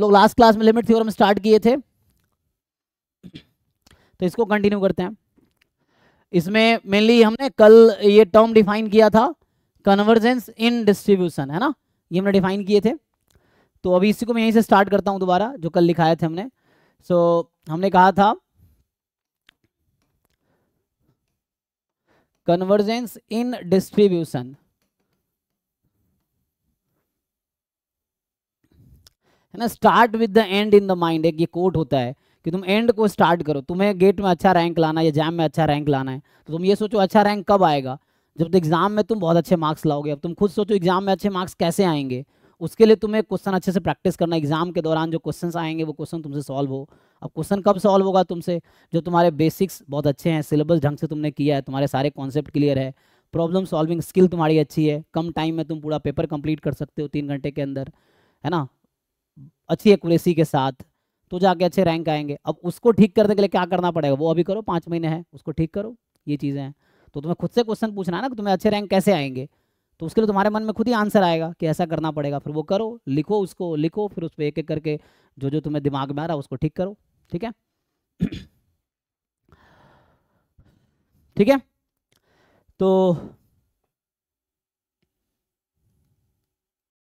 लोग last class में limit theorem start किए थे तो इसको कंटिन्यू करते हैं इसमें मेनली हमने कल ये टर्म डिफाइन किया था कन्वर्जेंस इन डिस्ट्रीब्यूशन है ना ये हमने डिफाइन किए थे तो अभी इसी को मैं यहीं से स्टार्ट करता हूं दोबारा जो कल लिखाए थे हमने सो so, हमने कहा था कन्वर्जेंस इन डिस्ट्रीब्यूशन है ना start with the end in the mind एक ये कोट होता है कि तुम एंड को स्टार्ट करो तुम्हें गेट में अच्छा रैंक लाना है या जैम में अच्छा रैंक लाना है तो तुम ये सोचो अच्छा रैंक कब आएगा जब तो एग्जाम में तुम बहुत अच्छे मार्क्स लाओगे अब तुम खुद सोचो एग्जाम में अच्छे मार्क्स कैसे आएंगे उसके लिए तुम्हें क्वेश्चन अच्छे से प्रैक्टिस करना एग्जाम के दौरान जो क्वेश्चन आएंगे वो क्वेश्चन तुमसे सॉल्व हो अब क्वेश्चन कब सॉल्व होगा तुमसे जो तुम्हारे बेसिक्स बहुत अच्छे हैं सिलेबस ढंग से तुमने किया है तुम्हारे सारे कॉन्सेप्ट क्लियर है प्रॉब्लम सॉल्विंग स्किल तुम्हारी अच्छी है कम टाइम में तुम पूरा पेपर कंप्लीट कर सकते हो तीन घंटे के अंदर है ना अच्छी एक्यूरेसी के साथ तो जाके अच्छे रैंक आएंगे अब उसको ठीक करने के लिए क्या करना पड़ेगा वो अभी करो पाँच महीने हैं उसको ठीक करो ये चीज़ें हैं तो तुम्हें खुद से क्वेश्चन पूछना है ना कि तुम्हें अच्छे रैंक कैसे आएंगे तो उसके लिए तुम्हारे मन में खुद ही आंसर आएगा कि ऐसा करना पड़ेगा फिर वो करो लिखो उसको लिखो फिर उस पर एक एक करके जो जो तुम्हें दिमाग में आ रहा है उसको ठीक करो ठीक है ठीक है तो